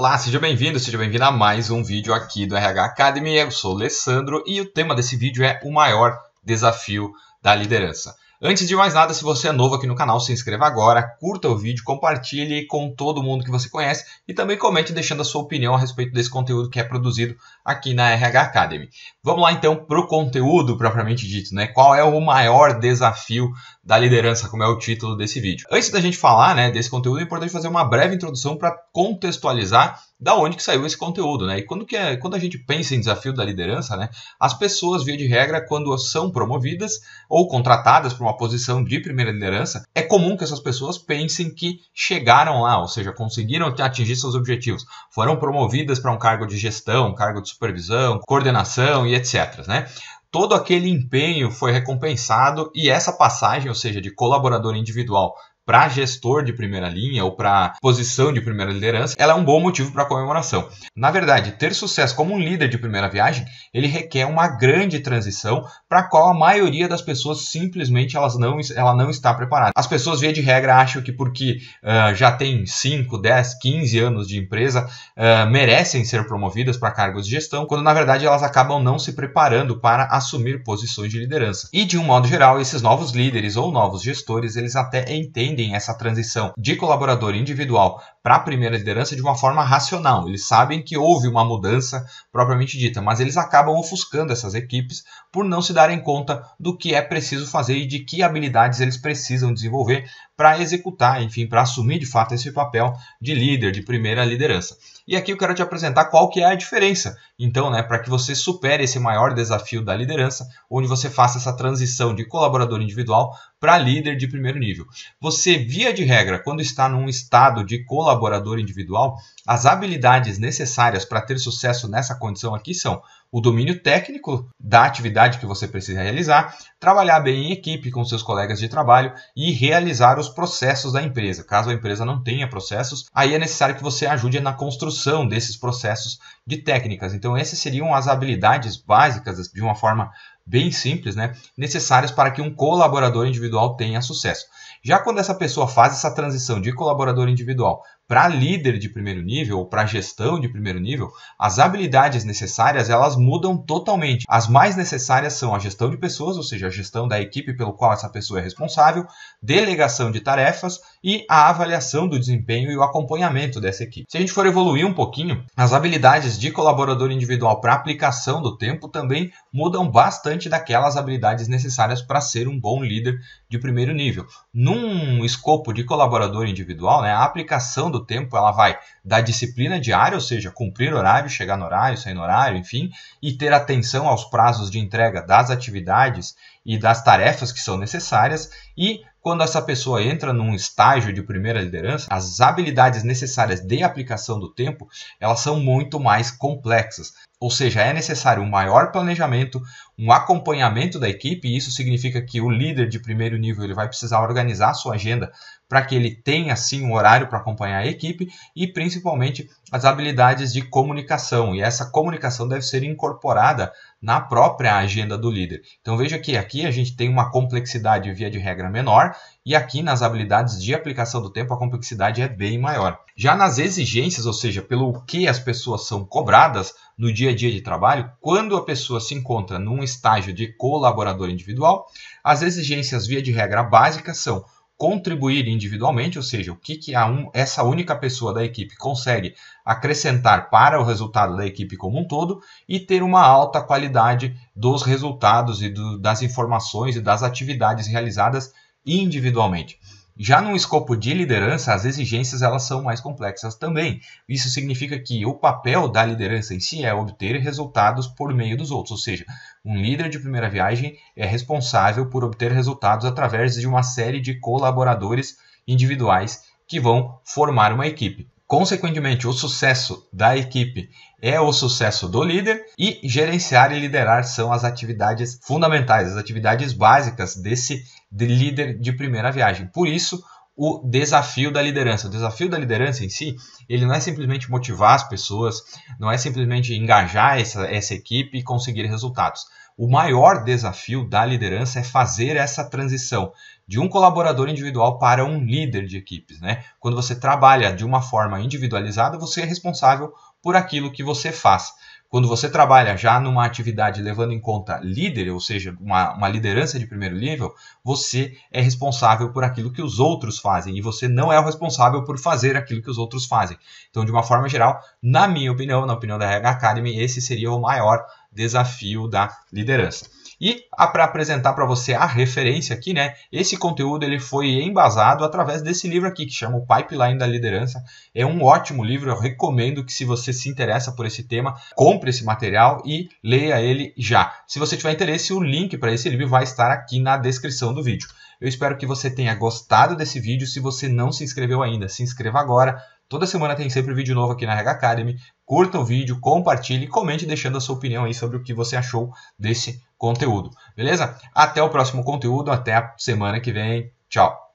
Olá, seja bem-vindo, seja bem-vindo a mais um vídeo aqui do RH Academy. Eu sou o Alessandro e o tema desse vídeo é o maior desafio da liderança. Antes de mais nada, se você é novo aqui no canal, se inscreva agora, curta o vídeo, compartilhe com todo mundo que você conhece e também comente deixando a sua opinião a respeito desse conteúdo que é produzido aqui na RH Academy. Vamos lá então para o conteúdo propriamente dito, né? Qual é o maior desafio da liderança, como é o título desse vídeo? Antes da gente falar, né, desse conteúdo, é importante fazer uma breve introdução para contextualizar da onde que saiu esse conteúdo, né? E quando que é, quando a gente pensa em desafio da liderança, né, as pessoas via de regra quando são promovidas ou contratadas para uma posição de primeira liderança, é comum que essas pessoas pensem que chegaram lá, ou seja, conseguiram atingir seus objetivos, foram promovidas para um cargo de gestão, um cargo de supervisão, coordenação e etc. Né? Todo aquele empenho foi recompensado e essa passagem, ou seja, de colaborador individual para gestor de primeira linha ou para posição de primeira liderança, ela é um bom motivo para comemoração. Na verdade, ter sucesso como um líder de primeira viagem, ele requer uma grande transição para a qual a maioria das pessoas simplesmente elas não, ela não está preparada. As pessoas, via de regra, acham que porque uh, já tem 5, 10, 15 anos de empresa, uh, merecem ser promovidas para cargos de gestão, quando na verdade elas acabam não se preparando para assumir posições de liderança. E de um modo geral, esses novos líderes ou novos gestores, eles até entendem entendem essa transição de colaborador individual para a primeira liderança de uma forma racional. Eles sabem que houve uma mudança propriamente dita, mas eles acabam ofuscando essas equipes por não se darem conta do que é preciso fazer e de que habilidades eles precisam desenvolver para executar, enfim, para assumir de fato esse papel de líder, de primeira liderança. E aqui eu quero te apresentar qual que é a diferença. Então, né, para que você supere esse maior desafio da liderança, onde você faça essa transição de colaborador individual para líder de primeiro nível. Você você, via de regra, quando está num estado de colaborador individual, as habilidades necessárias para ter sucesso nessa condição aqui são o domínio técnico da atividade que você precisa realizar, trabalhar bem em equipe com seus colegas de trabalho e realizar os processos da empresa. Caso a empresa não tenha processos, aí é necessário que você ajude na construção desses processos de técnicas. Então, essas seriam as habilidades básicas, de uma forma bem simples, né, necessárias para que um colaborador individual tenha sucesso. Já quando essa pessoa faz essa transição de colaborador individual para líder de primeiro nível ou para gestão de primeiro nível, as habilidades necessárias elas mudam totalmente. As mais necessárias são a gestão de pessoas, ou seja, a gestão da equipe pelo qual essa pessoa é responsável, delegação de tarefas e a avaliação do desempenho e o acompanhamento dessa equipe. Se a gente for evoluir um pouquinho, as habilidades de colaborador individual para aplicação do tempo também mudam bastante daquelas habilidades necessárias para ser um bom líder de primeiro nível. Num escopo de colaborador individual, né, a aplicação do do tempo, ela vai da disciplina diária, ou seja, cumprir horário, chegar no horário, sair no horário, enfim, e ter atenção aos prazos de entrega das atividades e das tarefas que são necessárias, e quando essa pessoa entra num estágio de primeira liderança, as habilidades necessárias de aplicação do tempo, elas são muito mais complexas. Ou seja, é necessário um maior planejamento, um acompanhamento da equipe, e isso significa que o líder de primeiro nível ele vai precisar organizar sua agenda para que ele tenha sim um horário para acompanhar a equipe e principalmente as habilidades de comunicação. E essa comunicação deve ser incorporada na própria agenda do líder. Então veja que aqui a gente tem uma complexidade via de regra menor e aqui nas habilidades de aplicação do tempo a complexidade é bem maior. Já nas exigências, ou seja, pelo que as pessoas são cobradas no dia a dia de trabalho, quando a pessoa se encontra num estágio de colaborador individual, as exigências, via de regra básicas, são contribuir individualmente, ou seja, o que, que um, essa única pessoa da equipe consegue acrescentar para o resultado da equipe como um todo e ter uma alta qualidade dos resultados e do, das informações e das atividades realizadas individualmente. Já num escopo de liderança, as exigências elas são mais complexas também. Isso significa que o papel da liderança em si é obter resultados por meio dos outros, ou seja, um líder de primeira viagem é responsável por obter resultados através de uma série de colaboradores individuais que vão formar uma equipe. Consequentemente, o sucesso da equipe é o sucesso do líder e gerenciar e liderar são as atividades fundamentais, as atividades básicas desse líder de primeira viagem. Por isso, o desafio da liderança. O desafio da liderança em si, ele não é simplesmente motivar as pessoas, não é simplesmente engajar essa, essa equipe e conseguir resultados. O maior desafio da liderança é fazer essa transição de um colaborador individual para um líder de equipes. Né? Quando você trabalha de uma forma individualizada, você é responsável por aquilo que você faz. Quando você trabalha já numa atividade levando em conta líder, ou seja, uma, uma, liderança de primeiro nível, você é responsável por aquilo que os outros fazem e você não é o responsável por fazer aquilo que os outros fazem. Então, de uma forma geral, na minha opinião, na opinião da RH Academy, esse seria o maior desafio da liderança. E para apresentar para você a referência aqui, né? Esse conteúdo ele foi embasado através desse livro aqui que chama o Pipeline da Liderança. É um ótimo livro, eu recomendo que se você se interessa por esse tema, compre esse material e leia ele já. Se você tiver interesse, o link para esse livro vai estar aqui na descrição do vídeo. Eu espero que você tenha gostado desse vídeo. Se você não se inscreveu ainda, se inscreva agora Toda semana tem sempre vídeo novo aqui na Reg Academy. Curta o vídeo, compartilhe, comente deixando a sua opinião aí sobre o que você achou desse conteúdo. Beleza? Até o próximo conteúdo, até a semana que vem. Tchau!